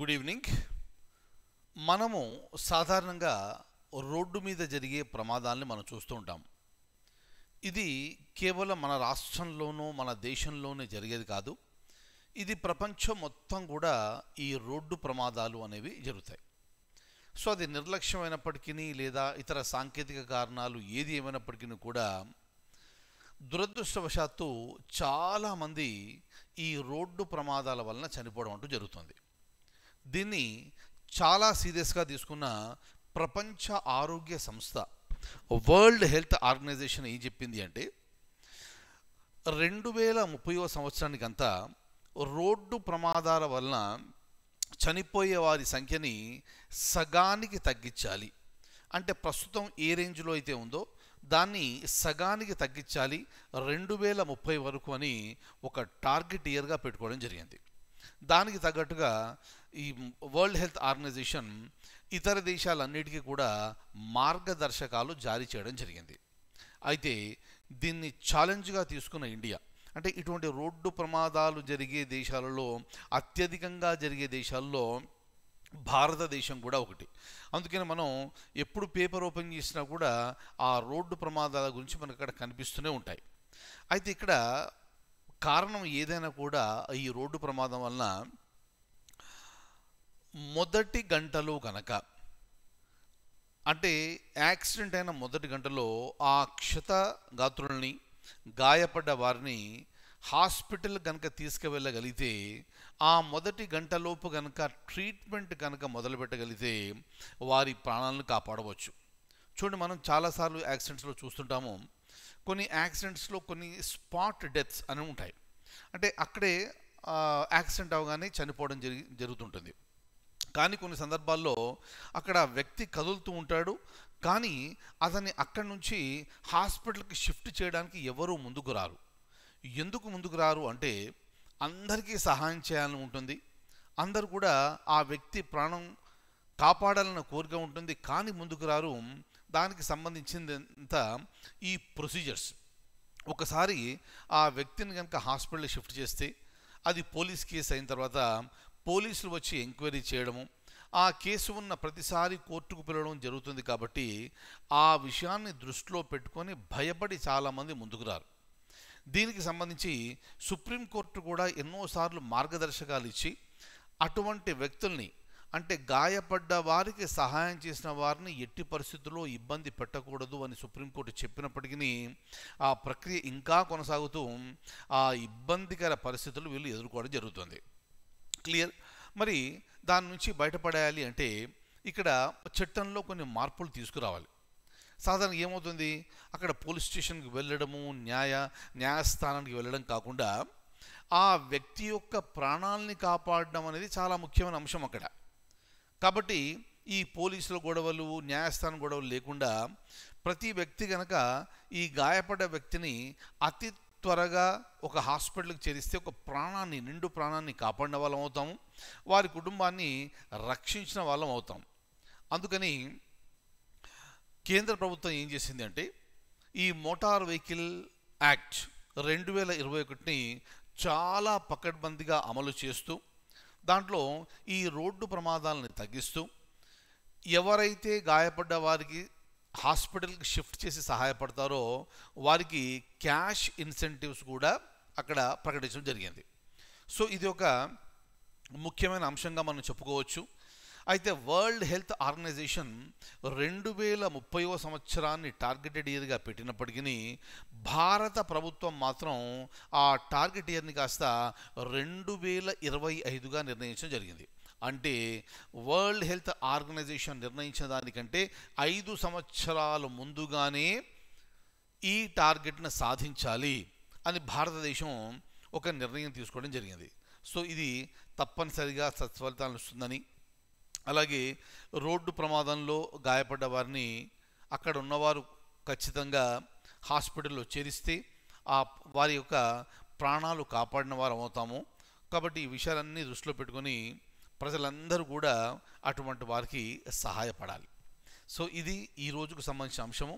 good evening మనము సాధారణంగా road మీద జరిగే ప్రమాదాలని మనం చూస్తూ ఉంటాం ఇది కేవలం మన రాష్ట్రంలోనూ మన దేశంలోనే జరిగేది కాదు ఇది ప్రపంచం మొత్తం కూడా ఈ రోడ్డు ప్రమాదాలు అనేవి జరుగుతాయి సో అది నిర్లక్ష్యమైనప్పటికీ లేదా ఇతర సాంకేతిక కారణాలు ఏది ఏమైనప్పటికీ కూడా దురదృష్టవశాత్తు చాలామంది ఈ రోడ్డు ప్రమాదాల వలన చనిపోవడం అంటూ జరుగుతుంది దీన్ని చాలా సీరియస్గా తీసుకున్న ప్రపంచ ఆరోగ్య సంస్థ వరల్డ్ హెల్త్ ఆర్గనైజేషన్ ఏం చెప్పింది అంటే రెండు వేల ముప్పైవ సంవత్సరానికంతా రోడ్డు ప్రమాదాల వలన చనిపోయే వారి సంఖ్యని సగానికి తగ్గించాలి అంటే ప్రస్తుతం ఏ రేంజ్లో అయితే ఉందో దాన్ని సగానికి తగ్గించాలి రెండు వేల ముప్పై వరకు అని ఒక టార్గెట్ ఇయర్గా పెట్టుకోవడం జరిగింది దానికి తగ్గట్టుగా ఈ వరల్డ్ హెల్త్ ఆర్గనైజేషన్ ఇతర దేశాలన్నిటికీ కూడా మార్గదర్శకాలు జారీ చేయడం జరిగింది అయితే దీన్ని ఛాలెంజ్గా తీసుకున్న ఇండియా అంటే ఇటువంటి రోడ్డు ప్రమాదాలు జరిగే దేశాలలో అత్యధికంగా జరిగే దేశాల్లో భారతదేశం కూడా ఒకటి అందుకని మనం ఎప్పుడు పేపర్ ఓపెన్ చేసినా కూడా ఆ రోడ్డు ప్రమాదాల గురించి మనకు అక్కడ కనిపిస్తూనే ఉంటాయి అయితే ఇక్కడ కారణం ఏదైనా కూడా ఈ రోడ్డు ప్రమాదం వలన మొదటి గంటలు గనక అంటే యాక్సిడెంట్ అయిన మొదటి గంటలో ఆ క్షత గాత్రుల్ని గాయపడ్డ వారిని హాస్పిటల్ కనుక తీసుకువెళ్ళగలిగితే ఆ మొదటి గంటలోపు కనుక ట్రీట్మెంట్ కనుక మొదలుపెట్టగలిగితే వారి ప్రాణాలను కాపాడవచ్చు చూడండి మనం చాలాసార్లు యాక్సిడెంట్స్లో చూస్తుంటాము కొన్ని యాక్సిడెంట్స్లో కొన్ని స్పాట్ డెత్స్ అని ఉంటాయి అంటే అక్కడే యాక్సిడెంట్ అవగానే చనిపోవడం జరిగి జరుగుతుంటుంది కానీ కొన్ని సందర్భాల్లో అక్కడ వ్యక్తి కదులుతూ ఉంటాడు కానీ అతన్ని అక్కడి నుంచి హాస్పిటల్కి షిఫ్ట్ చేయడానికి ఎవరూ ముందుకు రారు ఎందుకు ముందుకు రారు అంటే అందరికీ సహాయం చేయాలని ఉంటుంది అందరు కూడా ఆ వ్యక్తి ప్రాణం కాపాడాలన్న కోరిక ఉంటుంది కానీ ముందుకు రారు దానికి అంత ఈ ప్రొసీజర్స్ ఒకసారి ఆ వ్యక్తిని కనుక హాస్పిటల్ షిఫ్ట్ చేస్తే అది పోలీస్ కేసు అయిన తర్వాత పోలీసులు వచ్చి ఎంక్వైరీ చేయడము ఆ కేసు ఉన్న ప్రతిసారి కోర్టుకు పిలవడం జరుగుతుంది కాబట్టి ఆ విషయాన్ని దృష్టిలో పెట్టుకొని భయపడి చాలామంది ముందుకు రారు దీనికి సంబంధించి సుప్రీంకోర్టు కూడా ఎన్నోసార్లు మార్గదర్శకాలు ఇచ్చి అటువంటి వ్యక్తుల్ని అంటే గాయపడ్డ వారికి సహాయం చేసిన వారిని ఎట్టి పరిస్థితుల్లో ఇబ్బంది పెట్టకూడదు అని సుప్రీంకోర్టు చెప్పినప్పటికీ ఆ ప్రక్రియ ఇంకా కొనసాగుతూ ఆ ఇబ్బందికర పరిస్థితులు వీళ్ళు ఎదుర్కోవడం జరుగుతుంది క్లియర్ మరి దాని నుంచి బయటపడేయాలి అంటే ఇక్కడ చట్టంలో కొన్ని మార్పులు తీసుకురావాలి సాధారణంగా ఏమవుతుంది అక్కడ పోలీస్ స్టేషన్కి వెళ్ళడము న్యాయ న్యాయస్థానానికి వెళ్ళడం కాకుండా ఆ వ్యక్తి యొక్క ప్రాణాలని కాపాడడం అనేది చాలా ముఖ్యమైన అంశం అక్కడ కాబట్టి ఈ పోలీసుల గొడవలు న్యాయస్థానం గొడవలు లేకుండా ప్రతి వ్యక్తి కనుక ఈ గాయపడ్డ వ్యక్తిని అతి త్వరగా ఒక హాస్పిటల్కి చేరిస్తే ఒక ప్రాణాన్ని నిండు ప్రాణాన్ని కాపాడిన వాళ్ళం అవుతాము వారి కుటుంబాన్ని రక్షించిన వాళ్ళం అవుతాం అందుకని కేంద్ర ప్రభుత్వం ఏం చేసింది అంటే ఈ మోటార్ వెహికల్ యాక్ట్ రెండు వేల ఇరవై ఒకటిని చాలా పకడ్బందీగా అమలు చేస్తూ దాంట్లో ఈ రోడ్డు ప్రమాదాలను తగ్గిస్తూ ఎవరైతే గాయపడ్డ వారికి హాస్పిటల్కి షిఫ్ట్ చేసి సహాయపడతారో వారికి క్యాష్ ఇన్సెంటివ్స్ కూడా అక్కడ ప్రకటించడం జరిగింది సో ఇది ఒక ముఖ్యమైన అంశంగా మనం చెప్పుకోవచ్చు అయితే వరల్డ్ హెల్త్ ఆర్గనైజేషన్ రెండు వేల ముప్పైవ సంవత్సరాన్ని టార్గెటెడ్ ఇయర్గా పెట్టినప్పటికీ భారత ప్రభుత్వం మాత్రం ఆ టార్గెట్ ఇయర్ని కాస్త రెండు వేల ఇరవై ఐదుగా నిర్ణయించడం జరిగింది అంటే వరల్డ్ హెల్త్ ఆర్గనైజేషన్ నిర్ణయించిన దానికంటే ఐదు సంవత్సరాల ముందుగానే ఈ టార్గెట్ను సాధించాలి అని భారతదేశం ఒక నిర్ణయం తీసుకోవడం జరిగింది సో ఇది తప్పనిసరిగా సత్ఫలితాలను ఇస్తుందని అలాగే రోడ్డు ప్రమాదంలో గాయపడ్డ వారిని అక్కడ ఉన్నవారు ఖచ్చితంగా హాస్పిటల్లో చేరిస్తే ఆ వారి యొక్క ప్రాణాలు కాపాడిన వారు అవుతాము కాబట్టి ఈ విషయాలన్నీ దృష్టిలో పెట్టుకొని ప్రజలందరూ కూడా అటువంటి వారికి సహాయపడాలి సో ఇది ఈ రోజుకు సంబంధించిన అంశము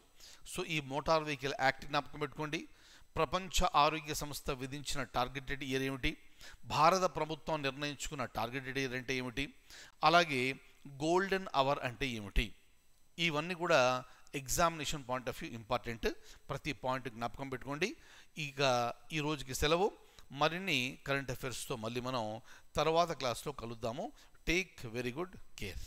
సో ఈ మోటార్ వెహికల్ యాక్ట్ జ్ఞాపకం పెట్టుకోండి ప్రపంచ ఆరోగ్య సంస్థ విధించిన టార్గెటెడ్ ఇయర్ ఏమిటి భారత ప్రభుత్వం నిర్ణయించుకున్న టార్గెటెడ్ ఇయర్ అంటే ఏమిటి అలాగే గోల్డెన్ అవర్ అంటే ఏమిటి ఇవన్నీ కూడా examination point of view important ప్రతి పాయింట్ జ్ఞాపకం పెట్టుకోండి ఇక ఈ రోజుకి సెలవు మరిన్ని కరెంట్ అఫైర్స్తో మళ్ళీ మనం తర్వాత క్లాస్లో కలుద్దాము టేక్ వెరీ గుడ్ కేర్